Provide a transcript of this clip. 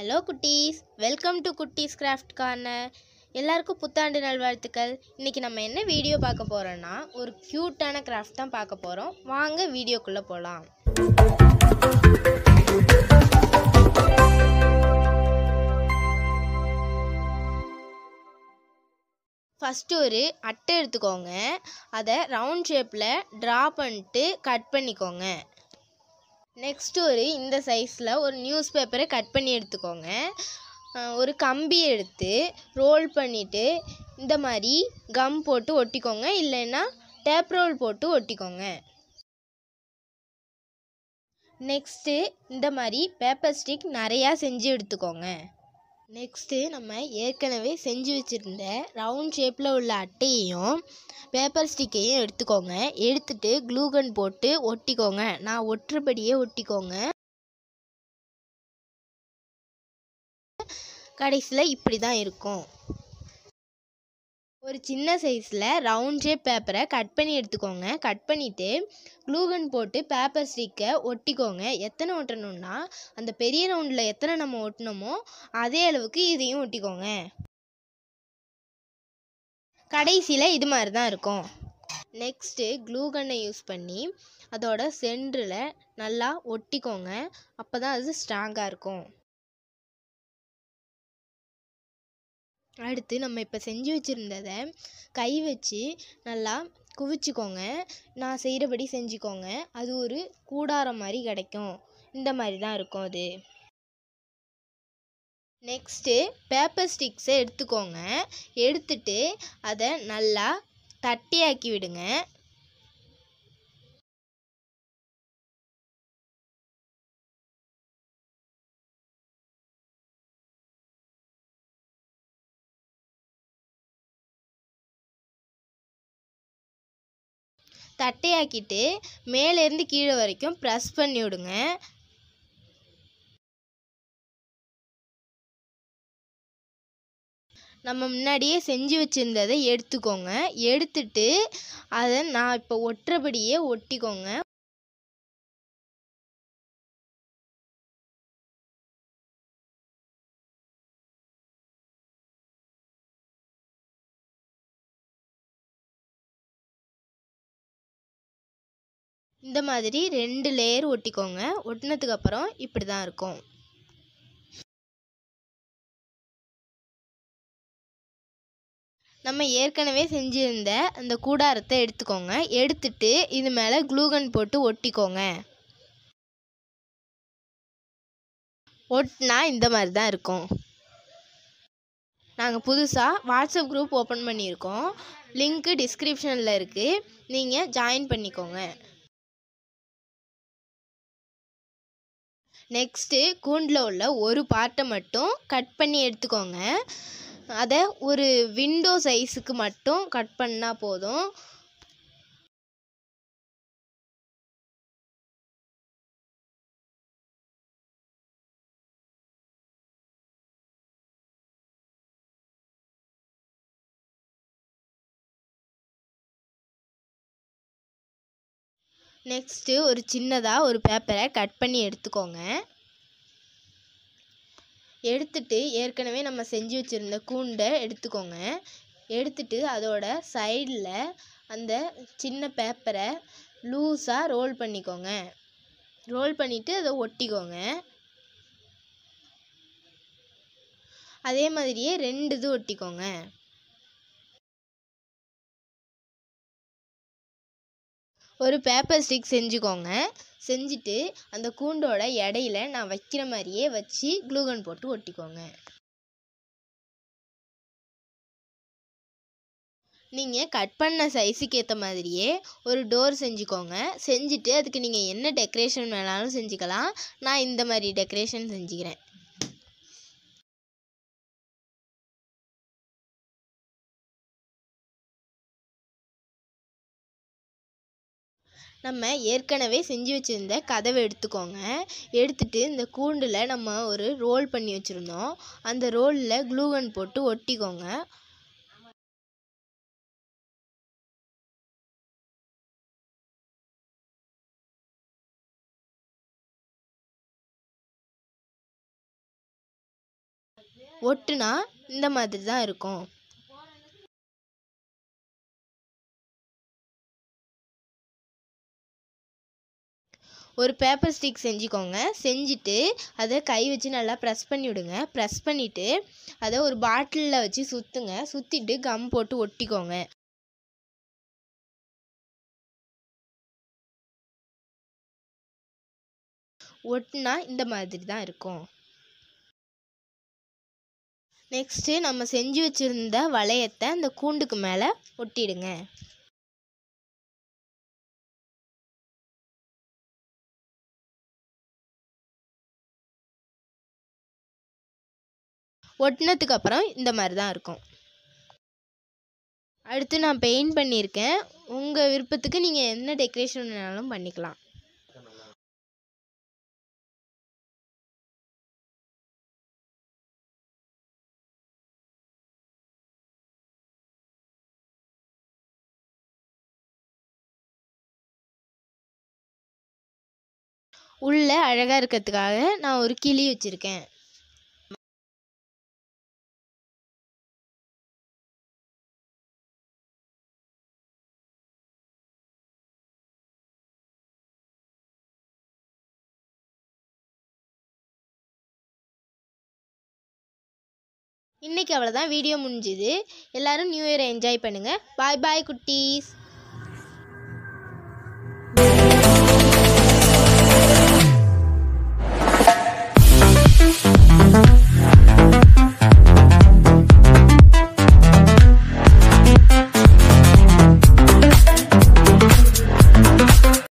hello குட்டீஸ் welcome to Kutties craft corner எல்லாருக்கும் புத்தாண்டு நல்வாழ்த்துக்கள் இன்றைக்கி நம்ம என்ன வீடியோ பார்க்க போகிறோன்னா ஒரு க்யூட்டான கிராஃப்ட் தான் பார்க்க போகிறோம் வாங்க வீடியோக்குள்ளே போகலாம் ஃபஸ்ட்டு ஒரு அட்டை எடுத்துக்கோங்க அதை ரவுண்ட் ஷேப்பில் ட்ரா பண்ணிட்டு கட் பண்ணிக்கோங்க நெக்ஸ்ட் ஒரு இந்த சைஸில் ஒரு நியூஸ் பேப்பரை கட் பண்ணி எடுத்துக்கோங்க ஒரு கம்பி எடுத்து ரோல் பண்ணிவிட்டு இந்த மாதிரி கம் போட்டு ஒட்டிக்கோங்க இல்லைன்னா டேப் ரோல் போட்டு ஒட்டிக்கோங்க நெக்ஸ்ட்டு இந்த மாதிரி பேப்பர் ஸ்டிக் நிறையா செஞ்சு எடுத்துக்கோங்க நெக்ஸ்ட்டு நம்ம ஏற்கனவே செஞ்சு வச்சுருந்த ரவுண்ட் ஷேப்பில் உள்ள அட்டையையும் பேப்பர் ஸ்டிக்கையும் எடுத்துக்கோங்க எடுத்துட்டு க்ளூகன் போட்டு ஒட்டிக்கோங்க நான் ஒற்றபடியே ஒட்டிக்கோங்க கடைசியில் இப்படி தான் இருக்கும் ஒரு சின்ன சைஸில் ரவுண்ட் ஷேப் பேப்பரை கட் பண்ணி எடுத்துக்கோங்க கட் பண்ணிவிட்டு க்ளூகன் போட்டு பேப்பர் ஸ்டிக்கை ஒட்டிக்கோங்க எத்தனை ஒட்டணும்னா அந்த பெரிய ரவுண்டில் எத்தனை நம்ம ஒட்டினோமோ அதே அளவுக்கு இதையும் ஒட்டிக்கோங்க கடைசியில் இது மாதிரி தான் இருக்கும் நெக்ஸ்ட்டு க்ளூகன்னை யூஸ் பண்ணி அதோட சென்டரில் நல்லா ஒட்டிக்கோங்க அப்போ தான் அது ஸ்ட்ராங்காக இருக்கும் அடுத்து நம்ம இப்போ செஞ்சு வச்சுருந்தத கை வச்சு நல்லா குவிச்சிக்கோங்க நான் செய்கிறபடி செஞ்சுக்கோங்க அது ஒரு கூடாரம் மாதிரி கிடைக்கும் இந்த மாதிரி தான் இருக்கும் அது நெக்ஸ்ட்டு பேப்பர் ஸ்டிக்ஸை எடுத்துக்கோங்க எடுத்துட்டு அதை நல்லா தட்டியாக்கி விடுங்க தட்டையாக்கிட்டு மேலேருந்து கீழே வரைக்கும் ப்ரெஸ் பண்ணி விடுங்க நம்ம முன்னாடியே செஞ்சு வச்சுருந்ததை எடுத்துக்கோங்க எடுத்துட்டு அதை நான் இப்போ ஒட்டுறபடியே ஒட்டிக்கோங்க இந்த மாதிரி ரெண்டு லேயர் ஒட்டிக்கோங்க அப்புறம் இப்படி தான் இருக்கும் நம்ம ஏற்கனவே செஞ்சிருந்த அந்த கூடாரத்தை எடுத்துக்கோங்க எடுத்துட்டு இது மேலே குளூகன் போட்டு ஒட்டிக்கோங்க ஒட்டினா இந்த மாதிரி தான் இருக்கும் நாங்கள் புதுசாக வாட்ஸ்அப் குரூப் ஓப்பன் பண்ணியிருக்கோம் லிங்க்கு டிஸ்கிரிப்ஷனில் இருக்குது நீங்கள் ஜாயின் பண்ணிக்கோங்க நெக்ஸ்ட்டு கூண்டில் உள்ள ஒரு பார்ட்டை மட்டும் கட் பண்ணி எடுத்துக்கோங்க அதை ஒரு விண்டோ சைஸுக்கு மட்டும் கட் பண்ணால் போதும் நெக்ஸ்ட்டு ஒரு சின்னதாக ஒரு பேப்பரை கட் பண்ணி எடுத்துக்கோங்க எடுத்துட்டு ஏற்கனவே நம்ம செஞ்சு வச்சுருந்த கூண்டை எடுத்துக்கோங்க எடுத்துட்டு அதோட சைடில் அந்த சின்ன பேப்பரை லூஸாக ரோல் பண்ணிக்கோங்க ரோல் பண்ணிவிட்டு அதை ஒட்டிக்கோங்க அதே மாதிரியே ரெண்டு இது ஒட்டிக்கோங்க ஒரு பேப்பர் ஸ்டிக் செஞ்சுக்கோங்க செஞ்சுட்டு அந்த கூண்டோட இடையில நான் வைக்கிற மாதிரியே வச்சு க்ளூகன் போட்டு ஒட்டிக்கோங்க நீங்கள் கட் பண்ண சைஸுக்கு ஏற்ற மாதிரியே ஒரு டோர் செஞ்சுக்கோங்க செஞ்சுட்டு அதுக்கு நீங்கள் என்ன டெக்கரேஷன் வேணாலும் செஞ்சுக்கலாம் நான் இந்த மாதிரி டெக்கரேஷன் செஞ்சுக்கிறேன் நம்ம ஏற்கனவே செஞ்சு வச்சுருந்த கதவை எடுத்துக்கோங்க எடுத்துட்டு இந்த கூண்டில் நம்ம ஒரு ரோல் பண்ணி வச்சுருந்தோம் அந்த ரோலில் க்ளூகன் போட்டு ஒட்டிக்கோங்க ஒட்டுனா இந்த மாதிரி தான் இருக்கும் ஒரு பேப்பர் ஸ்டிக் செஞ்சுக்கோங்க செஞ்சுட்டு அதை கை வச்சு நல்லா ப்ரெஸ் பண்ணி விடுங்க ப்ரெஸ் பண்ணிவிட்டு அதை ஒரு பாட்டிலில் வச்சு சுற்றுங்க சுற்றிட்டு கம் போட்டு ஒட்டிக்கோங்க ஒட்டினா இந்த மாதிரி தான் இருக்கும் நெக்ஸ்ட்டு நம்ம செஞ்சு வச்சுருந்த வளையத்தை அந்த கூண்டுக்கு மேலே ஒட்டிடுங்க ஒட்டினதுக்கு அப்புறம் இந்த மாதிரி தான் இருக்கும் அடுத்து நான் பெயிண்ட் பண்ணியிருக்கேன் உங்கள் விருப்பத்துக்கு நீங்கள் என்ன டெக்கரேஷன் வேணாலும் பண்ணிக்கலாம் உள்ளே அழகாக இருக்கிறதுக்காக நான் ஒரு கிளி வச்சுருக்கேன் இன்றைக்கி அவ்வளோதான் வீடியோ முடிஞ்சுது எல்லோரும் நியூ இயரை என்ஜாய் பண்ணுங்கள் பாய் பாய் குட்டீஸ்